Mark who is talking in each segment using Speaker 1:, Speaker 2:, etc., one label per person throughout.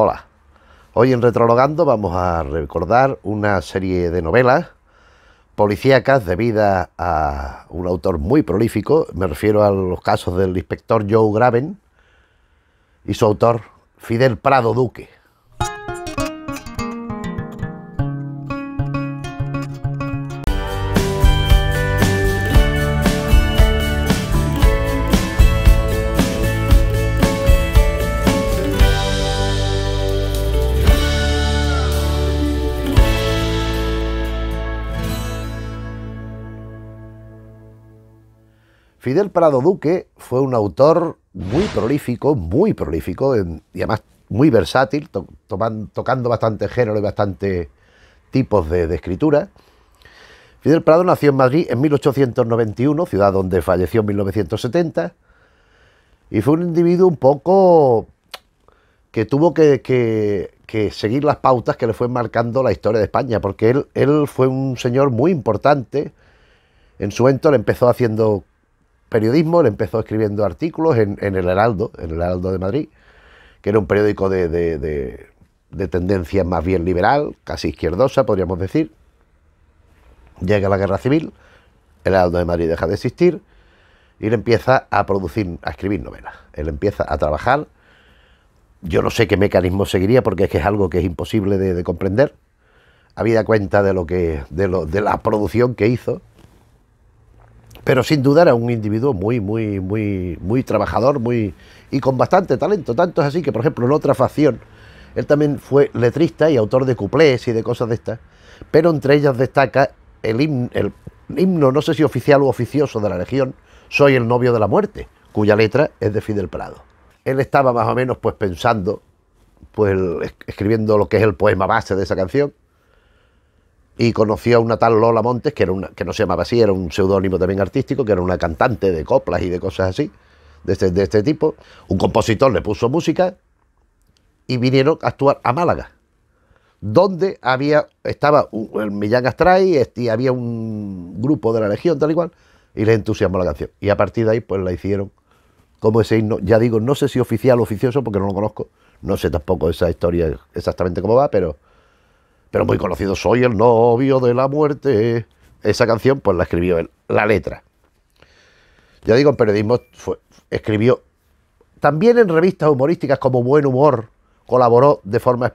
Speaker 1: Hola. Hoy en Retrologando vamos a recordar una serie de novelas policíacas debidas a un autor muy prolífico, me refiero a los casos del inspector Joe Graven y su autor Fidel Prado Duque. Fidel Prado Duque fue un autor muy prolífico, muy prolífico y además muy versátil, tocando bastante género y bastante tipos de, escritura. Fidel Prado nació en Madrid en 1891, ciudad donde falleció en 1970, y fue un individuo un poco que tuvo que, seguir las pautas que le fue marcando la historia de España, porque él, él fue un señor muy importante. En su entorno empezó haciendo periodismo, él empezó escribiendo artículos en, el Heraldo, en el Heraldo de Madrid, que era un periódico de, tendencia más bien liberal, casi izquierdosa, podríamos decir. Llega la guerra civil, el Heraldo de Madrid deja de existir y él empieza a producir, a escribir novelas. Él empieza a trabajar. Yo no sé qué mecanismo seguiría porque es que es algo que es imposible de, comprender. Habida cuenta de lo que de, lo, de la producción que hizo, pero sin duda era un individuo muy, muy, muy, muy trabajador muy, y con bastante talento. Tanto es así que, por ejemplo, en otra facción, él también fue letrista y autor de cuplés y de cosas de estas, pero entre ellas destaca el himno, el himno, no sé si oficial o oficioso de la Legión, Soy el novio de la muerte, cuya letra es de Fidel Prado. Él estaba más o menos pues pensando, pues escribiendo lo que es el poema base de esa canción, y conoció a una tal Lola Montes, que, era una, que no se llamaba así, era un seudónimo también artístico, que era una cantante de coplas y de cosas así, de este, de este tipo. Un compositor le puso música y vinieron a actuar a Málaga, donde había, estaba el Millán Astray este, y había un grupo de la Legión, tal y cual, y les entusiasmó la canción. Y a partir de ahí, pues la hicieron como ese himno, ya digo, no sé si oficial o oficioso, porque no lo conozco, no sé tampoco esa historia exactamente cómo va, pero pero muy conocido, Soy el novio de la muerte. Esa canción, pues la escribió él, la letra. Ya digo, en periodismo escribió. También en revistas humorísticas como Buen Humor colaboró de forma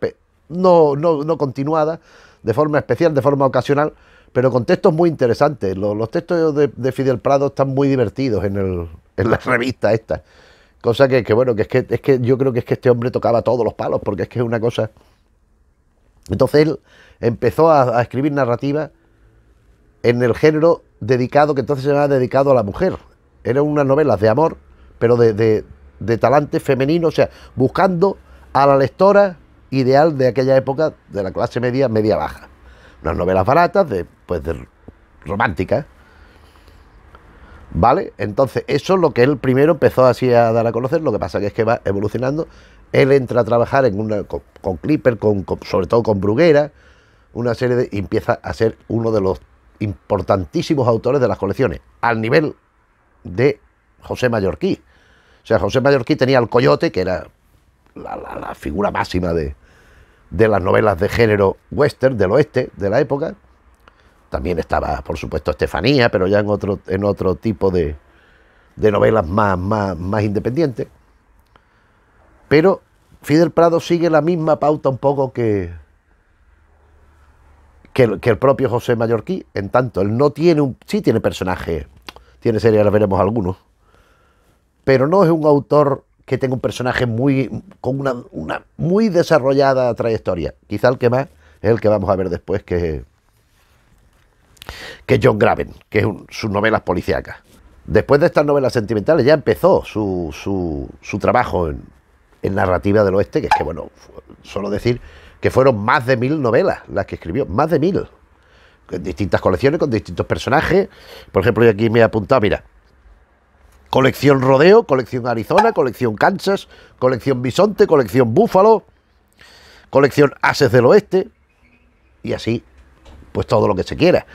Speaker 1: no, no, continuada, de forma especial, de forma ocasional, pero con textos muy interesantes. Los, textos de, Fidel Prado están muy divertidos en, el, en las revistas estas. Cosa que, bueno, que es que, es que yo creo que es que este hombre tocaba todos los palos, porque es que es una cosa entonces él empezó a, escribir narrativa en el género dedicado, que entonces se llamaba dedicado a la mujer. Eran unas novelas de amor, pero de, talante femenino, o sea, buscando a la lectora ideal de aquella época de la clase media, media baja. Unas novelas baratas, de, pues de románticas. ¿Vale? Entonces, eso es lo que él primero empezó así a dar a conocer, lo que pasa es que va evolucionando él entra a trabajar en una, con, Clipper, con, sobre todo con Bruguera, una serie de. y empieza a ser uno de los importantísimos autores de las colecciones, al nivel de José Mallorquí. O sea, José Mallorquí tenía el Coyote, que era la, figura máxima de, las novelas de género western, del oeste, de la época. También estaba, por supuesto, Estefanía, pero ya en otro, en otro tipo de, de novelas más, más, más independientes. Pero Fidel Prado sigue la misma pauta un poco que, que el, propio José Mallorquí, en tanto, él no tiene un. sí tiene personajes, tiene series, ahora veremos algunos, pero no es un autor que tenga un personaje muy. con una, muy desarrollada trayectoria. Quizá el que más es el que vamos a ver después, que, que es John Graven, que es sus novelas policíacas. Después de estas novelas sentimentales ya empezó su, su, su trabajo en, en narrativa del oeste, que es que, bueno, solo decir que fueron más de mil novelas las que escribió, más de mil, en distintas colecciones, con distintos personajes. Por ejemplo, yo aquí me he apuntado, mira, colección Rodeo, colección Arizona, colección Kansas, colección Bisonte, colección Búfalo, colección Ases del Oeste, y así, pues todo lo que se quiera.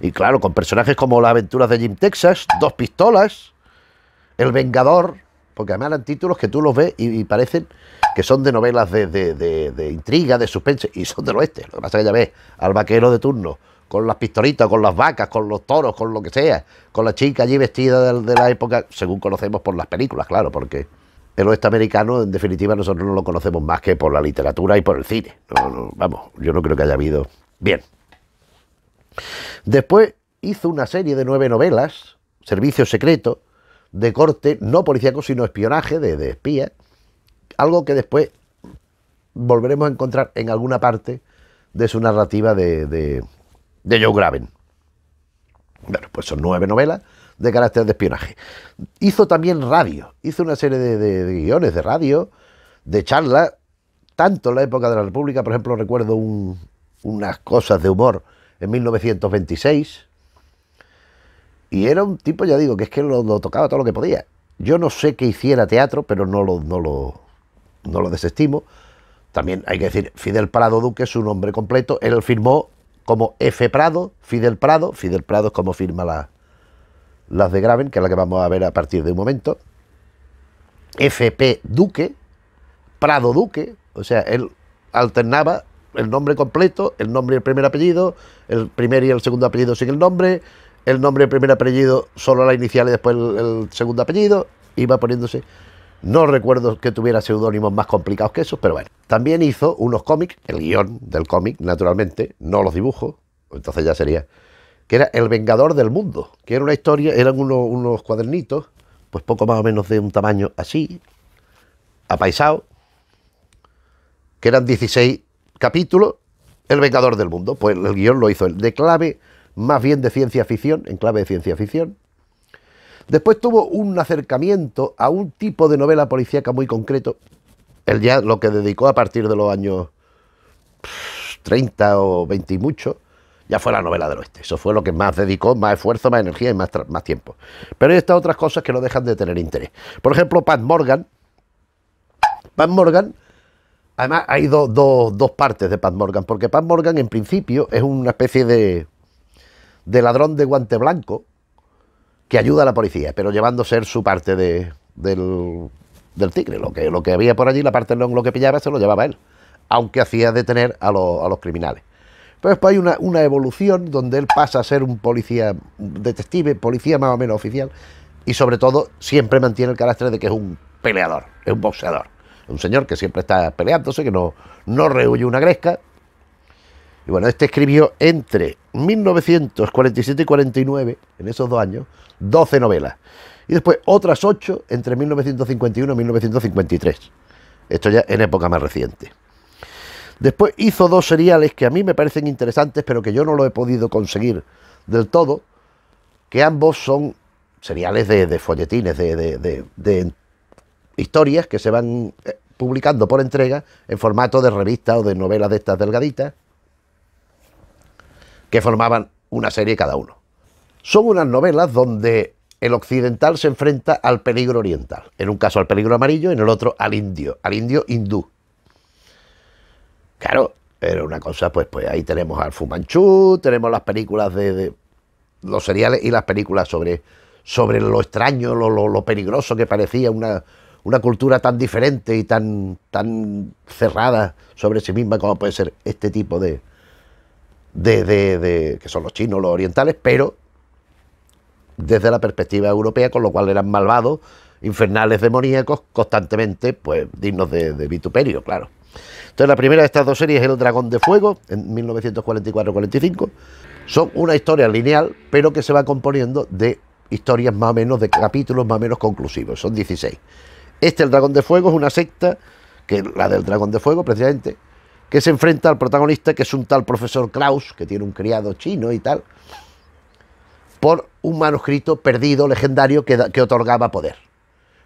Speaker 1: Y claro, con personajes como las aventuras de Jim Texas, Dos Pistolas, El Vengador, porque además eran títulos que tú los ves y, parecen que son de novelas de, de, de, intriga, de suspense, y son del oeste. Lo que pasa es que ya ves al vaquero de turno, con las pistolitas, con las vacas, con los toros, con lo que sea, con la chica allí vestida de, la época, según conocemos por las películas, claro, porque el oeste americano, en definitiva, nosotros no lo conocemos más que por la literatura y por el cine. vamos, yo no creo que haya habido. Bien. Después hizo una serie de nueve novelas, Servicio Secreto, de corte, no policíaco, sino espionaje, de, de espía, algo que después volveremos a encontrar en alguna parte de su narrativa de, de, Joe Graven. Bueno, pues son nueve novelas de carácter de espionaje. Hizo también radio, hizo una serie de, guiones de radio, de charlas, tanto en la época de la República, por ejemplo, recuerdo unas cosas de humor en 1926, y era un tipo, ya digo, que es que lo, tocaba todo lo que podía. Yo no sé que hiciera teatro, pero no lo, lo, lo desestimo. También hay que decir, Fidel Prado Duque es su nombre completo. Él firmó como F. Prado, Fidel Prado. Fidel Prado es como firma la, las de Graven, que es la que vamos a ver a partir de un momento. FP Duque, Prado Duque. O sea, él alternaba el nombre completo, el nombre y el primer apellido, el primer y el segundo apellido sin el nombre, el nombre, el primer apellido, solo la inicial y después el, segundo apellido, iba poniéndose. No recuerdo que tuviera seudónimos más complicados que esos, pero bueno. También hizo unos cómics, el guión del cómic, naturalmente, no los dibujos, entonces ya sería, que era El Vengador del Mundo, que era una historia, eran unos, unos cuadernitos, pues poco más o menos de un tamaño así, apaisado, que eran 16 capítulos, El Vengador del Mundo, pues el guión lo hizo él, de clave más bien de ciencia ficción, en clave de ciencia ficción. Después tuvo un acercamiento a un tipo de novela policíaca muy concreto, él ya lo que dedicó a partir de los años 30 o 20 y mucho, ya fue la novela del oeste. Eso fue lo que más dedicó, más esfuerzo, más energía y más, más tiempo. Pero hay estas otras cosas que no dejan de tener interés. Por ejemplo, Pat Morgan. Pat Morgan, además hay dos partes de Pat Morgan, porque Pat Morgan en principio es una especie de de ladrón de guante blanco que ayuda a la policía, pero llevándose su parte del, tigre. Lo que, lo que había por allí, la parte del lo que pillaba, se lo llevaba él, aunque hacía detener a, los criminales. Pero después hay una, evolución donde él pasa a ser un policía, detective, policía más o menos oficial, y sobre todo siempre mantiene el carácter de que es un peleador, es un boxeador. Un señor que siempre está peleándose, que no, no rehuye una gresca, y bueno, este escribió entre 1947 y 49, en esos dos años, 12 novelas. Y después otras 8 entre 1951 y 1953. Esto ya en época más reciente. Después hizo dos seriales que a mí me parecen interesantes, pero que yo no lo he podido conseguir del todo, que ambos son seriales de, folletines, de, historias que se van eh, publicando por entrega en formato de revista o de novelas de estas delgaditas que formaban una serie cada uno. Son unas novelas donde el occidental se enfrenta al peligro oriental, en un caso al peligro amarillo, en el otro al indio, al indio hindú. Claro, era una cosa, pues, pues ahí tenemos al Fumanchú, tenemos las películas de, los seriales y las películas sobre, sobre lo extraño, lo, lo, lo peligroso que parecía una, una, cultura tan diferente y tan, tan cerrada sobre sí misma como puede ser este tipo de, de, de, que son los chinos, los orientales, pero desde la perspectiva europea, con lo cual eran malvados, infernales, demoníacos, constantemente, pues dignos de, de vituperio, claro. Entonces la primera de estas dos series es El Dragón de Fuego, en 1944-45. Son una historia lineal, pero que se va componiendo de historias más o menos, de capítulos más o menos conclusivos, son 16. Este, El Dragón de Fuego, es una secta, que la del Dragón de Fuego, precisamente, que se enfrenta al protagonista, que es un tal profesor Klaus, que tiene un criado chino y tal, por un manuscrito perdido, legendario, que, otorgaba poder.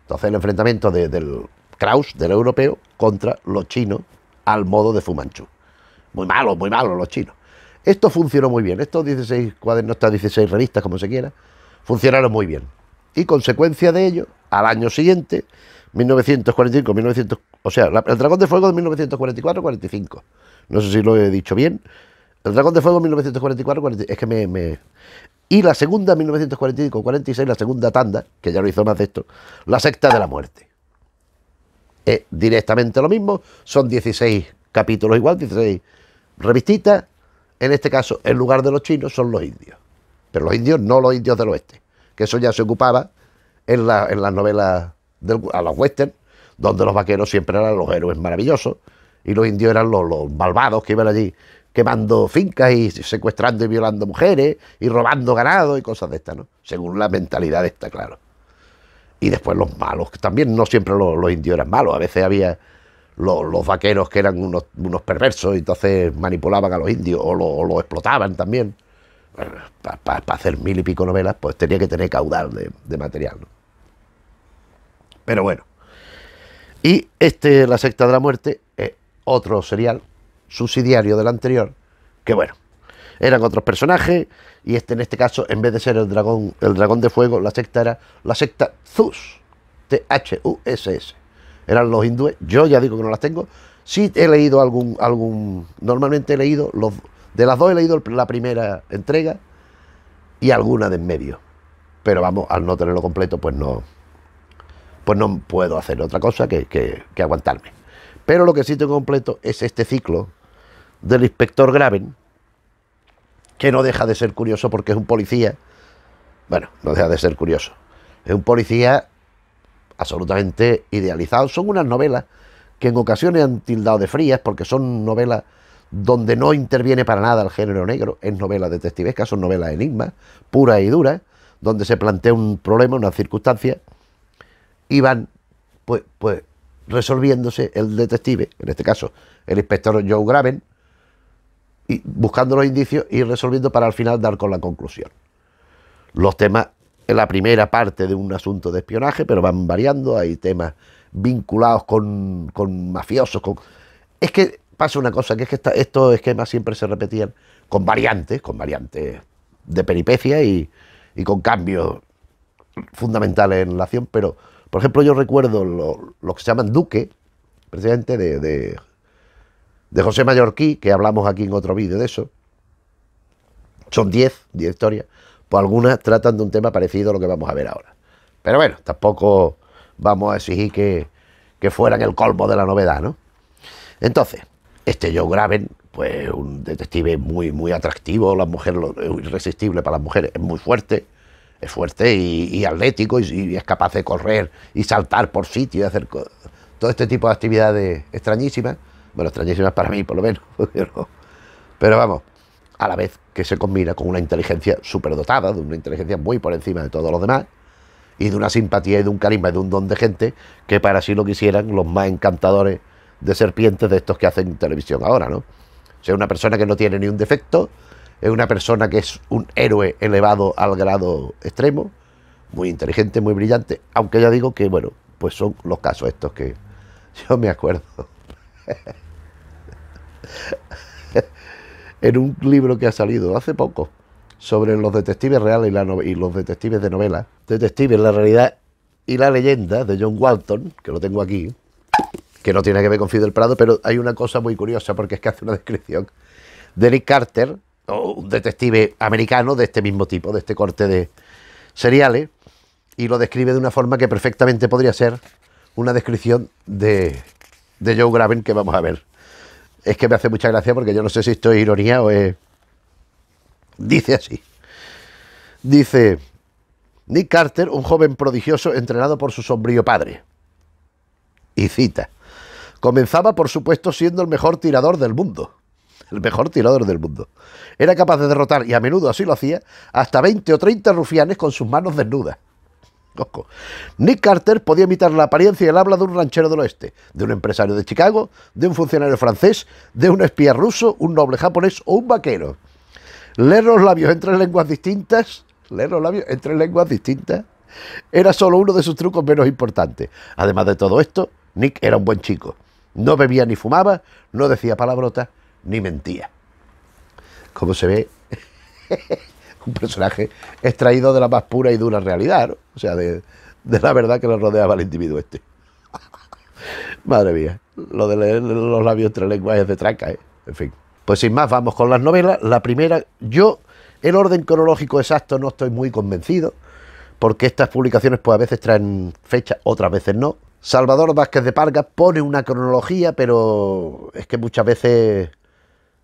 Speaker 1: Entonces el enfrentamiento del Kraus, del europeo, contra los chinos al modo de Fumanchu. Muy malo, muy malo los chinos. Esto funcionó muy bien. Estos 16 cuadernos, estas 16 revistas, como se quiera, funcionaron muy bien. Y consecuencia de ello, al año siguiente, 1945, 1900, o sea, el Dragón de Fuego de 1944-45. No sé si lo he dicho bien. El Dragón de Fuego 1944-45. Es que me, Y la segunda, 1945-46, la segunda tanda, que ya lo hizo más de esto, la secta de la muerte. Es directamente lo mismo, son 16 capítulos igual, 16 revistitas. En este caso, en lugar de los chinos, son los indios. Pero los indios, no los indios del oeste, que eso ya se ocupaba en las novelas a los westerns, donde los vaqueros siempre eran los héroes maravillosos y los indios eran los, malvados que iban allí quemando fincas y secuestrando y violando mujeres y robando ganado y cosas de estas, ¿no? Según la mentalidad de esta, claro. Y después los malos, que también no siempre los, indios eran malos, a veces había los, vaqueros que eran unos, perversos y entonces manipulaban a los indios o los lo explotaban también. Para hacer mil y pico novelas, pues tenía que tener caudal de material, ¿no? Pero bueno. Y este, La secta de la muerte, es eh, otro serial subsidiario del anterior, que bueno, eran otros personajes y este en este caso en vez de ser el dragón el dragón de fuego la secta era la secta ZUS T H U S S eran los hindúes yo ya digo que no las tengo sí he leído algún algún normalmente he leído los de las dos he leído la primera entrega y alguna de en medio pero vamos al no tenerlo completo pues no pues no puedo hacer otra cosa que, aguantarme. Pero lo que sí tengo completo es este ciclo del inspector Graven, que no deja de ser curioso porque es un policía. Bueno, no deja de ser curioso. Es un policía absolutamente idealizado. Son unas novelas que en ocasiones han tildado de frías porque son novelas donde no interviene para nada el género negro. Es novela detectivesca, son novelas enigmas, puras y duras, donde se plantea un problema, una circunstancia iban pues, pues, resolviéndose el detective, en este caso el inspector Joe Graven, buscando los indicios y resolviendo para al final dar con la conclusión. Los temas en la primera parte de un asunto de espionaje, pero van variando, hay temas vinculados con, con mafiosos, con... Es que pasa una cosa, que es que estos esquemas siempre se repetían con variantes, con variantes de peripecia y, y con cambios fundamentales en la acción, pero por ejemplo, yo recuerdo lo, que se llaman Duque, precisamente de, de, José Mallorquí, que hablamos aquí en otro vídeo de eso. Son 10, directorias historias. Pues algunas tratan de un tema parecido a lo que vamos a ver ahora. Pero bueno, tampoco vamos a exigir que, que fueran el colmo de la novedad, ¿no? Entonces, este Joe Graven, pues un detective muy, muy atractivo, la mujer, lo, irresistible para las mujeres, es muy fuerte es fuerte y, atlético y, es capaz de correr y saltar por sitio y hacer todo este tipo de actividades extrañísimas. Bueno, extrañísimas para mí, por lo menos. Pero vamos, a la vez que se combina con una inteligencia superdotada, de una inteligencia muy por encima de todos los demás, y de una simpatía y de un carisma y de un don de gente que para sí lo quisieran los más encantadores de serpientes de estos que hacen televisión ahora, ¿no? O sea, una persona que no tiene ni un defecto, es una persona que es un héroe elevado al grado extremo, muy inteligente, muy brillante, aunque ya digo que, bueno, pues son los casos estos que yo me acuerdo. en un libro que ha salido hace poco sobre los detectives reales y, los detectives de novela, Detectives, la realidad y la leyenda de John Walton, que lo tengo aquí, que no tiene que ver con Fidel Prado, pero hay una cosa muy curiosa porque es que hace una descripción de Nick Carter, o un detective americano de este mismo tipo, de este corte de seriales, y lo describe de una forma que perfectamente podría ser una descripción de, de Joe Graven que vamos a ver. Es que me hace mucha gracia porque yo no sé si esto es ironía o es... Dice así. Dice Nick Carter, un joven prodigioso entrenado por su sombrío padre. Y cita. Comenzaba, por supuesto, siendo el mejor tirador del mundo el mejor tirador del mundo. Era capaz de derrotar, y a menudo así lo hacía, hasta 20 o 30 rufianes con sus manos desnudas. Nick Carter podía imitar la apariencia y el habla de un ranchero del oeste, de un empresario de Chicago, de un funcionario francés, de un espía ruso, un noble japonés o un vaquero. Leer los labios en tres lenguas distintas, leer los labios en tres lenguas distintas, era solo uno de sus trucos menos importantes. Además de todo esto, Nick era un buen chico. No bebía ni fumaba, no decía palabrotas ni mentía. Como se ve, un personaje extraído de la más pura y dura realidad, o sea, de, la verdad que le rodeaba al individuo este. Madre mía, lo de leer los labios entre lenguajes de traca, ¿eh? En fin. Pues sin más, vamos con las novelas. La primera, yo, el orden cronológico exacto no estoy muy convencido, porque estas publicaciones pues a veces traen fechas, otras veces no. Salvador Vázquez de Parga pone una cronología, pero es que muchas veces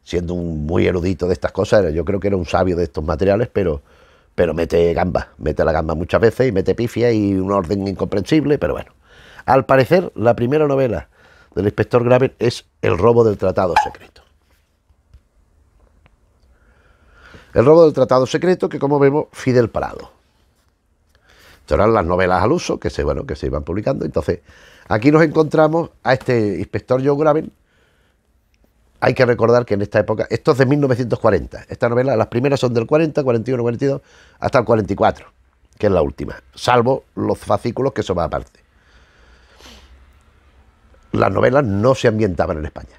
Speaker 1: siendo un muy erudito de estas cosas, yo creo que era un sabio de estos materiales, pero, pero mete gamba, mete la gamba muchas veces y mete pifia y un orden incomprensible, pero bueno. Al parecer, la primera novela del inspector Graven es El robo del tratado secreto. El robo del tratado secreto que, como vemos, Fidel Parado. Estas eran las novelas al uso que se, bueno, que se iban publicando. Entonces, aquí nos encontramos a este inspector Joe Graven hay que recordar que en esta época, esto es de 1940, estas novelas, las primeras son del 40, 41, 42, hasta el 44, que es la última, salvo los fascículos que son aparte. Las novelas no se ambientaban en España.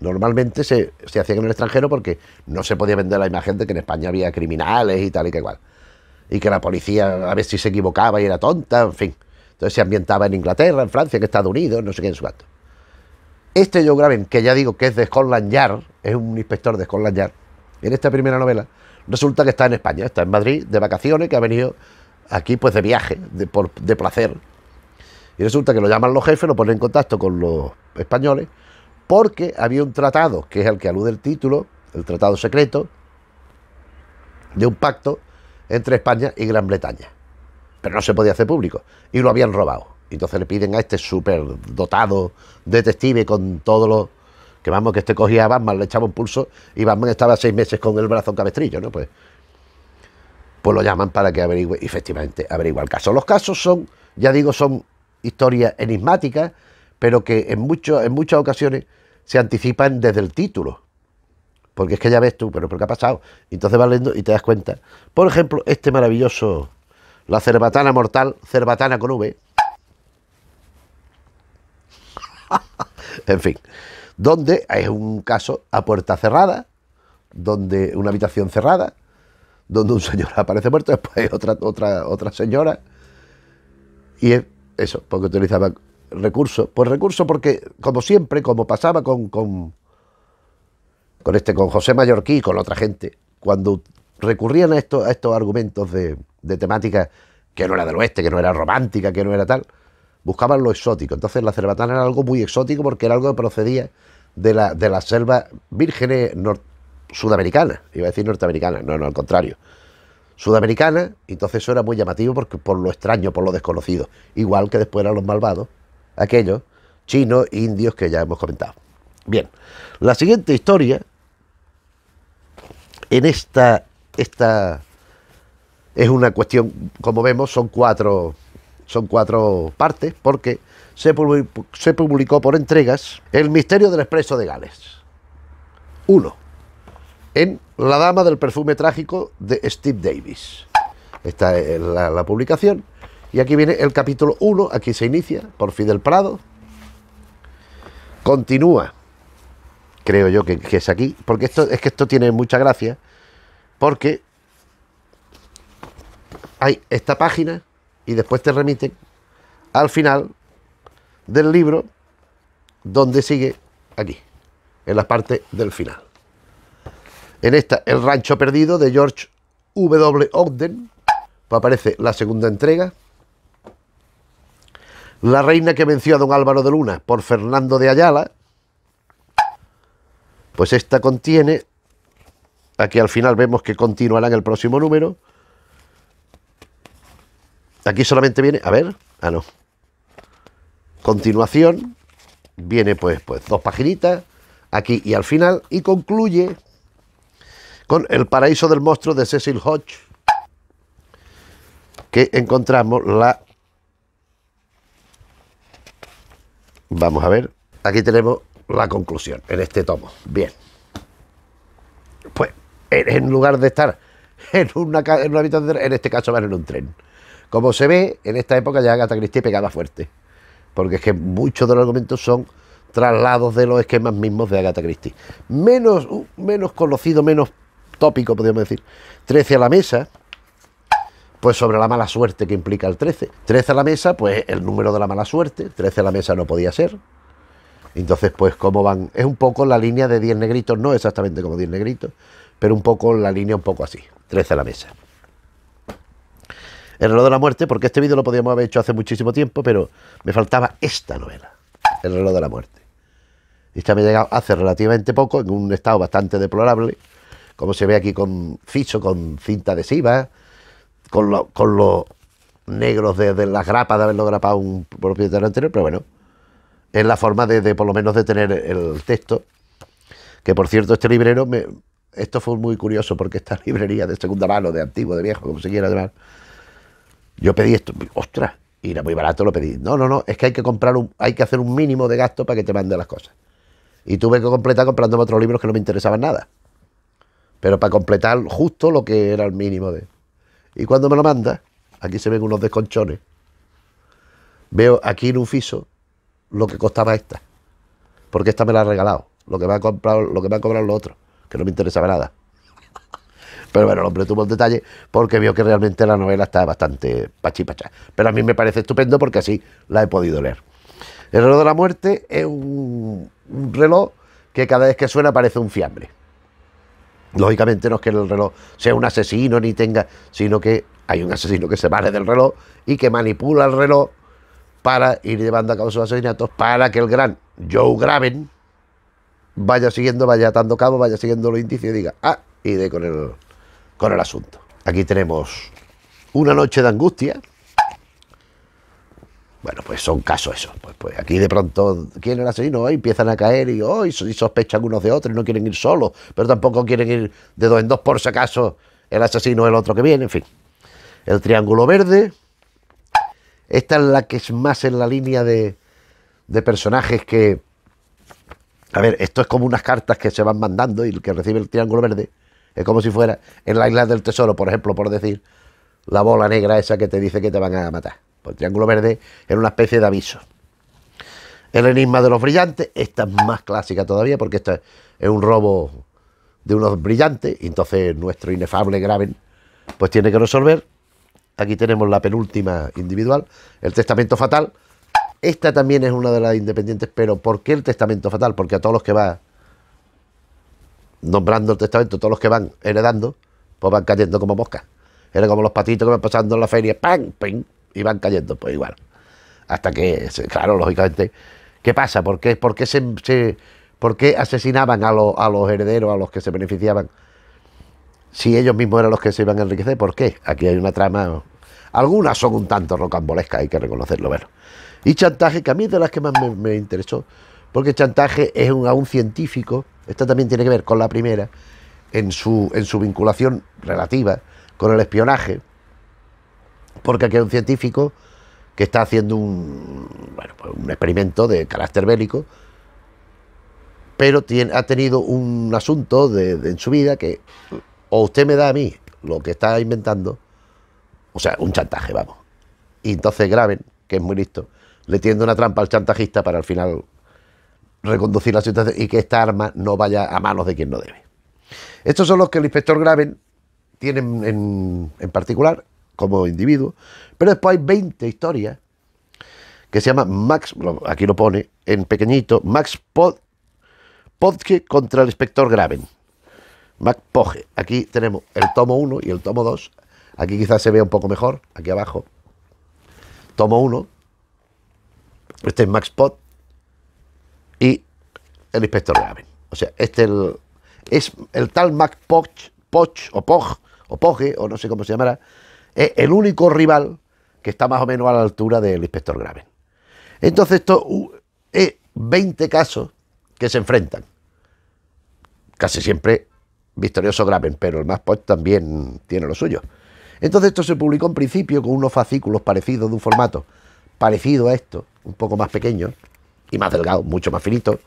Speaker 1: Normalmente se, hacían en el extranjero porque no se podía vender la imagen de que en España había criminales y tal y que igual. Y que la policía a ver si se equivocaba y era tonta, en fin. Entonces se ambientaba en Inglaterra, en Francia, en Estados Unidos, no sé qué en su acto. Este Joe Graven, que ya digo que es de Scotland Yard, es un inspector de Scotland Yard, en esta primera novela resulta que está en España, está en Madrid de vacaciones, que ha venido aquí pues de viaje, de, de placer. Y resulta que lo llaman los jefes, lo ponen en contacto con los españoles, porque había un tratado, que es el que alude el título, el tratado secreto, de un pacto entre España y Gran Bretaña. Pero no se podía hacer público, y lo habían robado entonces le piden a este súper dotado detective con todo lo... Que vamos, que este cogía a Batman, le echaba un pulso y Batman estaba seis meses con el brazo en cabestrillo, ¿no? Pues, pues lo llaman para que averigüe, y efectivamente averigua el caso. Los casos son, ya digo, son historias enigmáticas, pero que en, mucho, en muchas ocasiones se anticipan desde el título. Porque es que ya ves tú, pero ¿por qué ha pasado? Entonces vas leyendo y te das cuenta. Por ejemplo, este maravilloso, la cerbatana mortal, cerbatana con V, En fin, donde es un caso a puerta cerrada, donde una habitación cerrada, donde un señor aparece muerto, después otra, otra, otra señora. Y eso, porque utilizaba recursos. Pues recursos porque, como siempre, como pasaba con, con, con, este, con José Mallorquí y con otra gente, cuando recurrían a, estos argumentos de temática que no era del oeste, que no era romántica, que no era tal, buscaban lo exótico. Entonces la cerbatana era algo muy exótico porque era algo que procedía de, la, de las selvas vírgenes sudamericana iba a decir norteamericana, no, no, al contrario. sudamericana entonces eso era muy llamativo porque por lo extraño, por lo desconocido. Igual que después eran los malvados, aquellos chinos, indios que ya hemos comentado. Bien, la siguiente historia, en esta, esta es una cuestión, como vemos, son cuatro son cuatro partes porque se, se publicó por entregas El misterio del expreso de Gales. Uno, en La dama del perfume trágico de Steve Davis. Esta es la, publicación. Y aquí viene el capítulo 1, aquí se inicia por Fidel Prado. Continúa, creo yo que, es aquí, porque esto, es que esto tiene mucha gracia, porque hay esta página y después te remiten al final del libro donde sigue aquí, en la parte del final. En esta, El Rancho Perdido de George W. Ogden, pues aparece la segunda entrega. La reina que venció a don Álvaro de Luna por Fernando de Ayala, pues esta contiene, aquí al final vemos que continuará en el próximo número, Aquí solamente viene, a ver, ah no. Continuación, viene pues, pues dos paginitas, aquí y al final, y concluye con El paraíso del monstruo de Cecil Hodge, que encontramos la... Vamos a ver, aquí tenemos la conclusión en este tomo. Bien. Pues en lugar de estar en una, en una habitación, en este caso van en un tren. Como se ve, en esta época ya Agatha Christie pegaba fuerte, porque es que muchos de los argumentos son traslados de los esquemas mismos de Agatha Christie. Menos, uh, menos conocido, menos tópico, podríamos decir. 13 a la mesa, pues sobre la mala suerte que implica el 13. 13 a la mesa, pues el número de la mala suerte, 13 a la mesa no podía ser. Entonces, pues cómo van, es un poco la línea de diez negritos, no exactamente como diez negritos, pero un poco la línea un poco así, 13 a la mesa. El reloj de la muerte, porque este vídeo lo podíamos haber hecho hace muchísimo tiempo, pero me faltaba esta novela, El reloj de la muerte. Esta me ha llegado hace relativamente poco, en un estado bastante deplorable, como se ve aquí con ficho, con cinta adhesiva, con, con los negros de, las grapas de haberlo grapado un propietario anterior, pero bueno, es la forma de, por lo menos de tener el texto. Que por cierto, este librero, me, esto fue muy curioso porque esta librería de segunda mano, de antiguo, de viejo, como se quiera llamar, yo pedí esto, ostras, y era muy barato, lo pedí. No, no, no, es que hay que comprar un, hay que hacer un mínimo de gasto para que te mande las cosas. Y tuve que completar comprándome otros libros que no me interesaban nada. Pero para completar justo lo que era el mínimo de. Y cuando me lo manda, aquí se ven unos desconchones. Veo aquí en un fiso lo que costaba esta. Porque esta me la ha regalado. Lo que me ha comprado, lo que me ha cobrado lo otro, que no me interesaba nada. Pero bueno, el hombre tuvo el detalle porque vio que realmente la novela está bastante pachipachá. Pero a mí me parece estupendo porque así la he podido leer. El reloj de la muerte es un, reloj que cada vez que suena parece un fiambre. Lógicamente no es que el reloj sea un asesino ni tenga, sino que hay un asesino que se vale del reloj y que manipula el reloj para ir llevando a cabo sus asesinatos, para que el gran Joe Graven vaya siguiendo, vaya atando cabo, vaya siguiendo los indicios y diga, ah, y de con el reloj con el asunto. Aquí tenemos una noche de angustia. Bueno, pues son casos esos. Pues, pues aquí de pronto, ¿quién es el asesino? empiezan a caer y hoy sospechan unos de otros y no quieren ir solos, pero tampoco quieren ir de dos en dos por si acaso el asesino es el otro que viene, en fin. El triángulo verde. Esta es la que es más en la línea de, de personajes que... A ver, esto es como unas cartas que se van mandando y el que recibe el triángulo verde es como si fuera en la isla del tesoro, por ejemplo, por decir, la bola negra esa que te dice que te van a matar. Pues el triángulo verde era una especie de aviso. El enigma de los brillantes, esta es más clásica todavía, porque esta es un robo de unos brillantes, y entonces nuestro inefable Graven pues tiene que resolver. Aquí tenemos la penúltima individual, el testamento fatal. Esta también es una de las independientes, pero ¿por qué el testamento fatal? Porque a todos los que va nombrando el testamento, todos los que van heredando, pues van cayendo como moscas. Era como los patitos que van pasando en la feria, ¡pam! ping Y van cayendo, pues igual. Hasta que, claro, lógicamente, ¿qué pasa? ¿Por qué, se, asesinaban a, a los herederos, a los que se beneficiaban? Si ellos mismos eran los que se iban a enriquecer, ¿por qué? Aquí hay una trama. Algunas son un tanto rocambolescas, hay que reconocerlo, bueno. Y chantaje, que a mí es de las que más me, interesó, porque chantaje es un, a un científico esta también tiene que ver con la primera, en su, en su vinculación relativa con el espionaje, porque aquí hay un científico que está haciendo un, bueno, pues un experimento de carácter bélico, pero tiene, ha tenido un asunto de, en su vida que o usted me da a mí lo que está inventando, o sea, un chantaje, vamos. Y entonces Graven, que es muy listo, le tiende una trampa al chantajista para al final reconducir la situación y que esta arma no vaya a manos de quien no debe. Estos son los que el inspector Graven tiene en, particular como individuo, pero después hay 20 historias que se llama Max, aquí lo pone en pequeñito, Max Pod, Podge contra el inspector Graven. Max Poge. Aquí tenemos el tomo 1 y el tomo 2. Aquí quizás se vea un poco mejor, aquí abajo. Tomo 1. Este es Max Pod, y el inspector Graven... O sea, este es el tal Mac Poch, o Poch, o Poge, o no sé cómo se llamará, es el único rival que está más o menos a la altura del inspector Graven. Entonces, esto es 20 casos que se enfrentan. Casi siempre victorioso Graven, pero el más Poch también tiene lo suyo. Entonces, esto se publicó en principio con unos fascículos parecidos de un formato parecido a esto, un poco más pequeño, y más delgado, mucho más finito.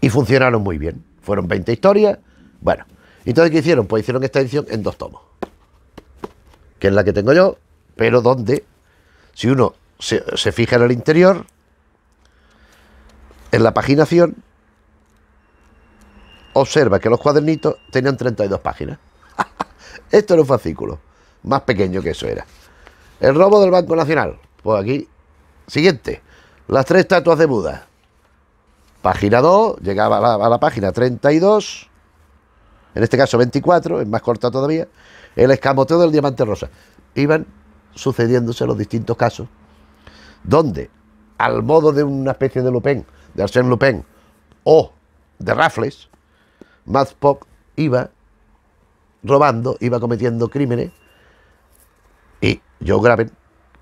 Speaker 1: Y funcionaron muy bien. Fueron 20 historias. Bueno, entonces ¿qué hicieron? Pues hicieron esta edición en dos tomos. Que es la que tengo yo, pero donde, si uno se, fija en el interior, en la paginación, observa que los cuadernitos tenían 32 páginas. Esto era un fascículo, más pequeño que eso era. El robo del Banco Nacional. Pues aquí, siguiente. Las tres estatuas de Buda. Página 2, llegaba a la, página 32, en este caso 24, es más corta todavía, el escamoteo del diamante rosa. Iban sucediéndose los distintos casos, donde, al modo de una especie de Lupin, de Arsène Lupin, o de Raffles, Madpock iba robando, iba cometiendo crímenes, y Joe Graven,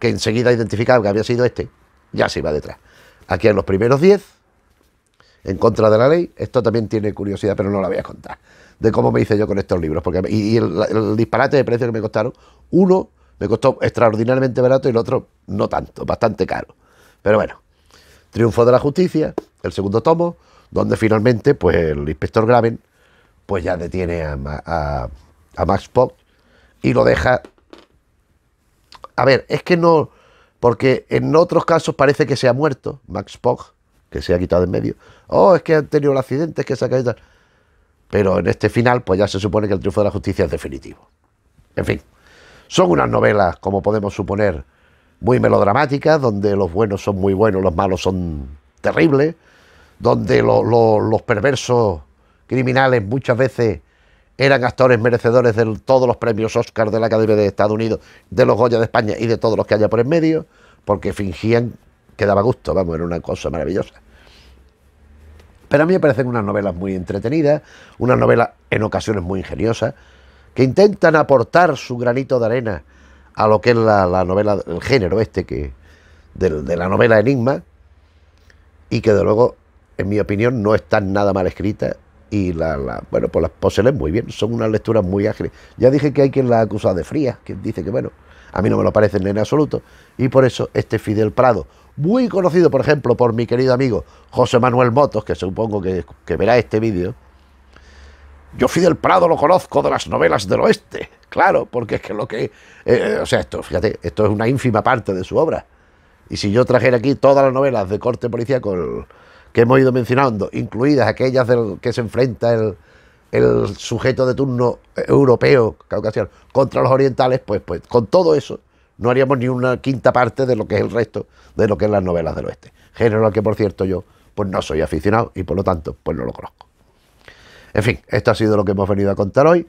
Speaker 1: que enseguida identificaba que había sido este, ya se iba detrás. Aquí en los primeros 10, en contra de la ley, esto también tiene curiosidad, pero no la voy a contar, de cómo me hice yo con estos libros, porque y, el, disparate de precio que me costaron, uno me costó extraordinariamente barato y el otro no tanto, bastante caro. Pero bueno, Triunfo de la Justicia, el segundo tomo, donde finalmente pues el inspector Graven pues ya detiene a, a, a Max Pop y lo deja... A ver, es que no porque en otros casos parece que se ha muerto Max Pog, que se ha quitado de en medio. Oh, es que han tenido el accidente, es que se ha caído. Pero en este final, pues ya se supone que el triunfo de la justicia es definitivo. En fin, son unas novelas, como podemos suponer, muy melodramáticas, donde los buenos son muy buenos, los malos son terribles, donde los perversos criminales muchas veces eran actores merecedores de todos los premios Oscar de la Academia de Estados Unidos, de los Goya de España y de todos los que haya por en medio, porque fingían que daba gusto, vamos, era una cosa maravillosa. Pero a mí me parecen unas novelas muy entretenidas, unas novelas en ocasiones muy ingeniosas, que intentan aportar su granito de arena a lo que es la, novela, el género este que, de, de la novela Enigma, y que de luego, en mi opinión, no están nada mal escritas y la, bueno, pues las poseen muy bien, son unas lecturas muy ágiles. Ya dije que hay quien la acusa de frías, quien dice que bueno, a mí no me lo parecen en absoluto, y por eso este Fidel Prado, muy conocido por ejemplo por mi querido amigo José Manuel Motos, que supongo que, verá este vídeo, yo Fidel Prado lo conozco de las novelas del oeste, claro, porque es que lo que, eh, o sea, esto, fíjate, esto es una ínfima parte de su obra, y si yo trajera aquí todas las novelas de corte policía con que hemos ido mencionando, incluidas aquellas del que se enfrenta el, sujeto de turno eh, europeo, caucasiano, contra los orientales, pues, pues con todo eso no haríamos ni una quinta parte de lo que es el resto de lo que es las novelas del oeste. Género al que, por cierto, yo pues no soy aficionado y por lo tanto pues no lo conozco. En fin, esto ha sido lo que hemos venido a contar hoy.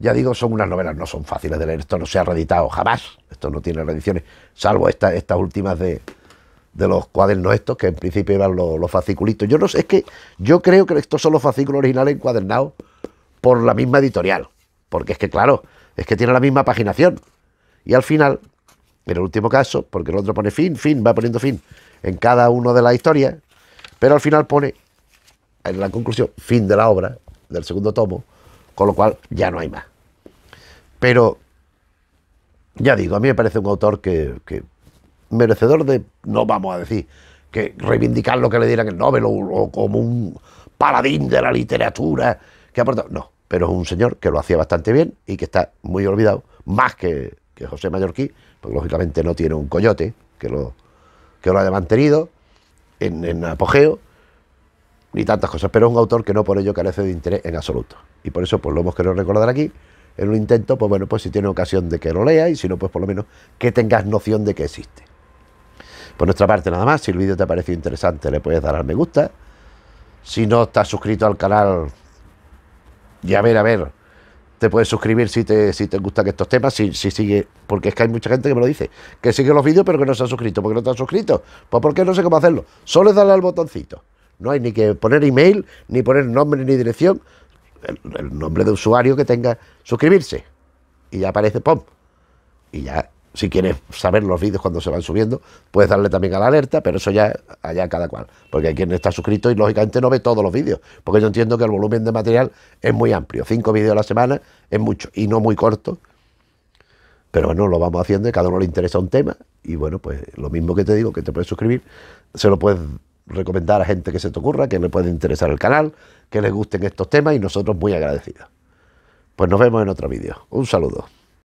Speaker 1: Ya digo, son unas novelas, no son fáciles de leer, esto no se ha reeditado jamás, esto no tiene reediciones, salvo esta, estas últimas de, de los cuadernos estos, que en principio eran los, fasciculitos. Yo no sé, es que yo creo que estos son los fascículos originales encuadernados por la misma editorial, porque es que, claro, es que tiene la misma paginación. Y al final, en el último caso, porque el otro pone fin, fin, va poniendo fin en cada uno de las historias, pero al final pone, en la conclusión, fin de la obra, del segundo tomo, con lo cual ya no hay más. Pero, ya digo, a mí me parece un autor que merecedor de, no vamos a decir, que reivindicar lo que le dieran el Nobel o, como un paladín de la literatura que ha No, pero es un señor que lo hacía bastante bien y que está muy olvidado, más que, que José Mallorquí, porque lógicamente no tiene un coyote que lo, que lo haya mantenido en, apogeo, ni tantas cosas, pero es un autor que no por ello carece de interés en absoluto. Y por eso pues lo hemos querido recordar aquí, en un intento, pues bueno, pues si tiene ocasión de que lo lea y si no, pues por lo menos que tengas noción de que existe. Por nuestra parte nada más, si el vídeo te ha parecido interesante le puedes dar al me gusta. Si no estás suscrito al canal, ya ver, a ver, te puedes suscribir si te, si te gustan estos temas, si, si sigue, porque es que hay mucha gente que me lo dice, que sigue los vídeos pero que no se ha suscrito. porque no te han suscrito? Pues porque no sé cómo hacerlo. Solo es darle al botoncito. No hay ni que poner email, ni poner nombre ni dirección, el, nombre de usuario que tenga suscribirse. Y ya aparece, ¡pum! Y ya si quieres saber los vídeos cuando se van subiendo, puedes darle también a la alerta, pero eso ya allá cada cual. Porque hay quien está suscrito y lógicamente no ve todos los vídeos. Porque yo entiendo que el volumen de material es muy amplio. Cinco vídeos a la semana es mucho y no muy corto. Pero bueno, lo vamos haciendo y cada uno le interesa un tema. Y bueno, pues lo mismo que te digo, que te puedes suscribir, se lo puedes recomendar a gente que se te ocurra, que le puede interesar el canal, que les gusten estos temas y nosotros muy agradecidos. Pues nos vemos en otro vídeo. Un saludo.